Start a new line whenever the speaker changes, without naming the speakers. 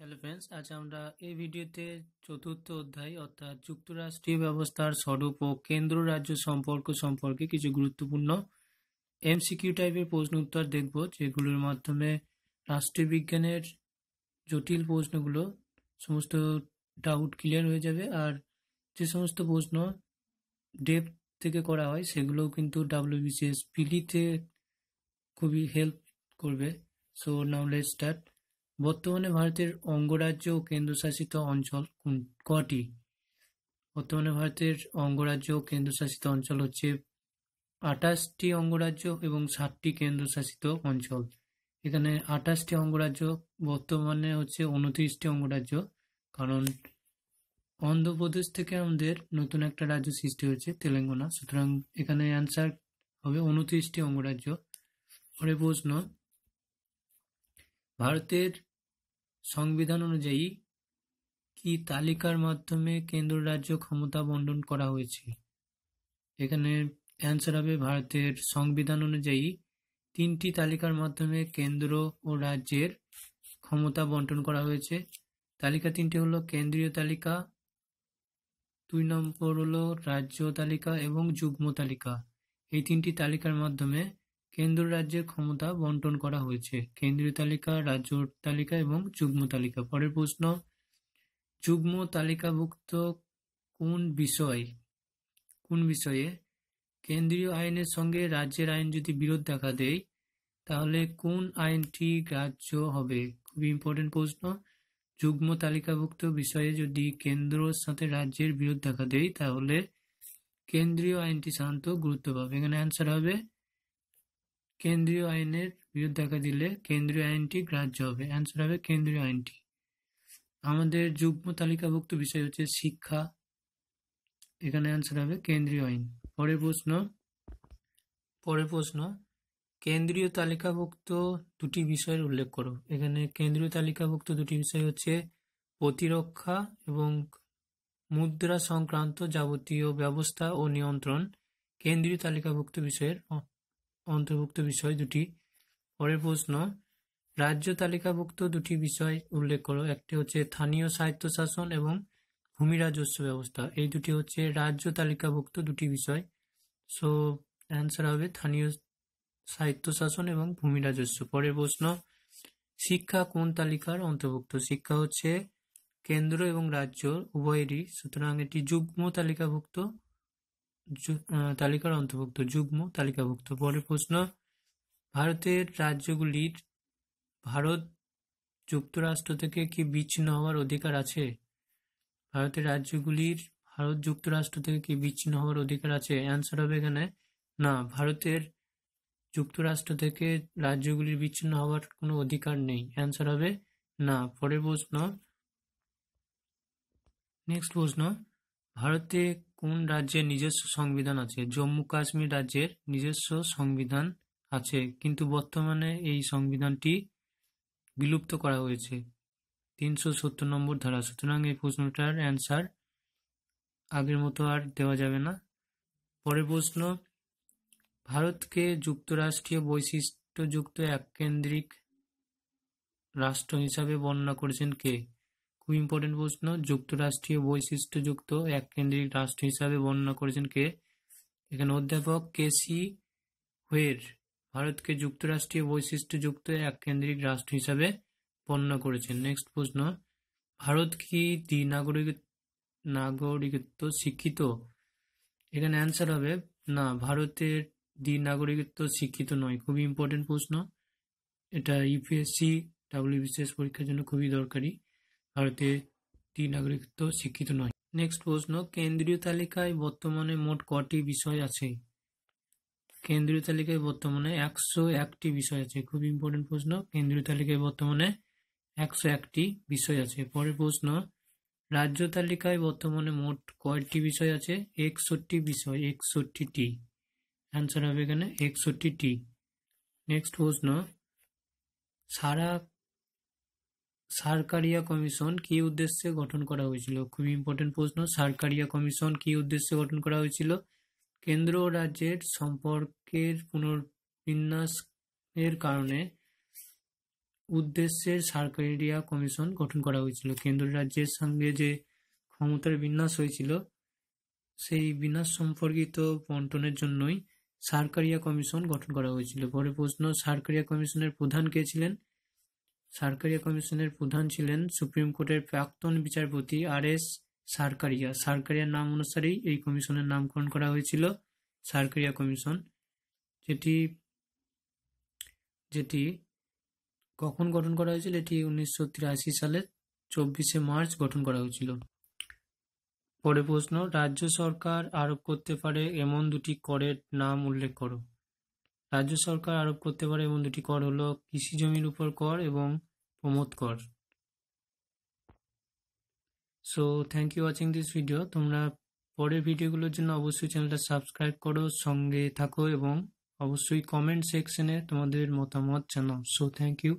Hello friends আজ আমরা এই ভিডিওতে চতুর্থ অধ্যায় অর্থাৎ যুক্তরাষ্ট্রীয় ব্যবস্থার স্বরূপ ও কেন্দ্র রাজ্য সম্পর্ক সম্পর্কে কিছু গুরুত্বপূর্ণ এমসিকিউ টাইপের প্রশ্ন উত্তর দেখব যেগুলোর মাধ্যমে রাষ্ট্রীয় বিজ্ঞানের জটিল প্রশ্নগুলো সমস্ত ডাউট ক্লিয়ার হয়ে যাবে আর যে সমস্ত প্রশ্ন ডেপ থেকে করা হয় সেগুলোও কিন্তু ডাব্লিউবিসিএস পিডিতে খুবই হেল্প করবে সো নাও লেট স্টার্ট বর্তমানে ভারতের অঙ্গরাজ্য ও কেন্দ্রশাসিত অঞ্চল কটি? বর্তমানে ভারতের অঙ্গরাজ্য ও কেন্দ্রশাসিত অঞ্চল হচ্ছে আঠাশটি অঙ্গরাজ্য এবং ষাটটি কেন্দ্রশাসিত অঞ্চল এখানে আঠাশটি অঙ্গরাজ্য বর্তমানে হচ্ছে উনত্রিশটি অঙ্গরাজ্য কারণ অন্ধ্রপ্রদেশ থেকে আমাদের নতুন একটা রাজ্য সৃষ্টি হয়েছে তেলেঙ্গানা সুতরাং এখানে অ্যান্সার হবে উনত্রিশটি অঙ্গরাজ্য পরে প্রশ্ন ভারতের সংবিধান অনুযায়ী কি তালিকার মাধ্যমে কেন্দ্র রাজ্য ক্ষমতা বন্টন করা হয়েছে এখানে অ্যান্সার হবে ভারতের সংবিধান অনুযায়ী তিনটি তালিকার মাধ্যমে কেন্দ্র ও রাজ্যের ক্ষমতা বন্টন করা হয়েছে তালিকা তিনটি হলো কেন্দ্রীয় তালিকা দুই নম্বর হলো রাজ্য তালিকা এবং যুগ্ম তালিকা এই তিনটি তালিকার মাধ্যমে কেন্দ্র রাজ্যের ক্ষমতা বন্টন করা হয়েছে কেন্দ্রীয় তালিকা রাজ্য তালিকা এবং যুগ্ম তালিকা পরের প্রশ্ন যুগ্ম তালিকাভুক্ত কোন বিষয় কোন বিষয়ে কেন্দ্রীয় আইনের সঙ্গে রাজ্যের আইন যদি বিরোধ দেখা দেয় তাহলে কোন আইনটি গ্রাহ্য হবে খুবই ইম্পর্টেন্ট প্রশ্ন যুগ্ম তালিকাভুক্ত বিষয়ে যদি কেন্দ্রর সাথে রাজ্যের বিরোধ দেখা দেয় তাহলে কেন্দ্রীয় আইনটি সাধারণত গুরুত্ব পাবে এখানে অ্যান্সার হবে কেন্দ্রীয় আইনের দেখা দিলে কেন্দ্রীয় আইনটি গ্রাহ্য হবে অ্যান্সার হবে কেন্দ্রীয় আইনটি আমাদের যুগ্ম তালিকাভুক্ত বিষয় হচ্ছে শিক্ষা এখানে অ্যান্সার হবে কেন্দ্রীয় আইন পরের প্রশ্ন পরের প্রশ্ন কেন্দ্রীয় তালিকাভুক্ত দুটি বিষয়ের উল্লেখ করো এখানে কেন্দ্রীয় তালিকাভুক্ত দুটি বিষয় হচ্ছে প্রতিরক্ষা এবং মুদ্রা সংক্রান্ত যাবতীয় ব্যবস্থা ও নিয়ন্ত্রণ কেন্দ্রীয় তালিকাভুক্ত বিষয়ের অন্তর্ভুক্ত বিষয় দুটি পরের প্রশ্ন রাজ্য তালিকাভুক্ত দুটি বিষয় উল্লেখ করো একটি হচ্ছে স্থানীয় স্বায়ত্তশাসন এবং ভূমি রাজস্ব ব্যবস্থা এই দুটি হচ্ছে রাজ্য তালিকাভুক্ত দুটি বিষয় সো অ্যান্সার হবে স্থানীয় স্বায়ত্তশাসন এবং ভূমি রাজস্ব পরের প্রশ্ন শিক্ষা কোন তালিকার অন্তর্ভুক্ত শিক্ষা হচ্ছে কেন্দ্র এবং রাজ্য উভয়েরই সুতরাং এটি যুগ্ম তালিকাভুক্ত তালিকার অন্তর্ভুক্ত যুগ্ম তালিকাভুক্ত পরের প্রশ্ন ভারতের রাজ্যগুলির ভারত যুক্তরাষ্ট্র থেকে কি বিচ্ছিন্ন হওয়ার অধিকার আছে ভারতের রাজ্যগুলির ভারত যুক্তরাষ্ট্র থেকে কি বিচ্ছিন্ন হওয়ার অধিকার আছে অ্যান্সার হবে এখানে না ভারতের যুক্তরাষ্ট্র থেকে রাজ্যগুলির বিচ্ছিন্ন হওয়ার কোনো অধিকার নেই অ্যান্সার হবে না পরের প্রশ্ন নেক্সট প্রশ্ন ভারতে কোন রাজ্যের নিজস্ব সংবিধান আছে জম্মু কাশ্মীর রাজ্যের নিজস্ব সংবিধান আছে কিন্তু বর্তমানে এই সংবিধানটি বিলুপ্ত করা হয়েছে তিনশো সত্তর নম্বর ধারা সুতরাং এই প্রশ্নটার অ্যান্সার আগের মতো আর দেওয়া যাবে না পরের প্রশ্ন ভারতকে যুক্তরাষ্ট্রীয় বৈশিষ্ট্যযুক্ত এককেন্দ্রিক রাষ্ট্র হিসাবে বর্ণনা করেছেন কে খুব ইম্পর্টেন্ট প্রশ্ন যুক্তরাষ্ট্রীয় বৈশিষ্ট্যযুক্ত এককেন্দ্রিক রাষ্ট্র হিসাবে বর্ণনা করেছেন কে এখানে অধ্যাপক কেসি হুয়ের ভারতকে যুক্তরাষ্ট্রীয় বৈশিষ্ট্যযুক্ত এককেন্দ্রিক রাষ্ট্র হিসাবে বর্ণনা করেছেন নেক্সট প্রশ্ন ভারত কি দ্বিনাগরিক নাগরিকত্ব শিক্ষিত এখানে অ্যান্সার হবে না ভারতের দ্বিনাগরিকত্ব শিক্ষিত নয় খুবই ইম্পর্টেন্ট প্রশ্ন এটা ইউপিএসসি ডাব্লিউবিসিএস পরীক্ষার জন্য খুবই দরকারি ভারতের টি নাগরিকত্ব শিক্ষিত নয়। নেক্সট প্রশ্ন কেন্দ্রীয় তালিকায় বর্তমানে মোট কটি বিষয় আছে? কেন্দ্রীয় তালিকায় বর্তমানে একশো একটি বিষয় আছে খুব ইম্পর্টেন্ট প্রশ্ন কেন্দ্রীয় তালিকায় বর্তমানে একশো একটি বিষয় আছে পরের প্রশ্ন রাজ্য তালিকায় বর্তমানে মোট কয়টি বিষয় আছে একষট্টি বিষয় একষট্টিটি অ্যান্সার হবে এখানে একষট্টিটি নেক্সট প্রশ্ন সারা সার্কারিয়া কমিশন কি উদ্দেশ্যে গঠন করা হয়েছিল খুবই ইম্পর্টেন্ট প্রশ্ন সার্কারিয়া কমিশন কি উদ্দেশ্যে গঠন করা হয়েছিল কেন্দ্র ও রাজ্যের সম্পর্কের পুনর্বিন্যাসের কারণে উদ্দেশ্যে সার্কারিয়া কমিশন গঠন করা হয়েছিল কেন্দ্র রাজ্যের সঙ্গে যে ক্ষমতার বিন্যাস হয়েছিল সেই বিন্যাস সম্পর্কিত বন্টনের জন্যই সার্কারিয়া কমিশন গঠন করা হয়েছিল পরে প্রশ্ন সার্কারিয়া কমিশনের প্রধান কে ছিলেন সার্কারিয়া কমিশনের প্রধান ছিলেন সুপ্রিম কোর্টের প্রাক্তন বিচারপতি আর এস সার্কারিয়া সারকারিয়ার নাম অনুসারেই এই কমিশনের নামকরণ করা হয়েছিল সার্কারিয়া কমিশন যেটি যেটি কখন গঠন করা হয়েছিল এটি উনিশশো তিরাশি সালে চব্বিশে মার্চ গঠন করা হয়েছিল পরে প্রশ্ন রাজ্য সরকার আরোপ করতে পারে এমন দুটি করের নাম উল্লেখ করো রাজ্য সরকার আরোপ করতে পারে এমন দুটি কর হল কৃষি জমির উপর কর এবং প্রমোদ কর so thank you watching this video তোমরা পরের ভিডিওগুলোর জন্য অবশ্যই চ্যানেলটা সাবস্ক্রাইব করো সঙ্গে থাকো এবং অবশ্যই কমেন্ট সেকশনে তোমাদের মতামত জানাও সো থ্যাংক ইউ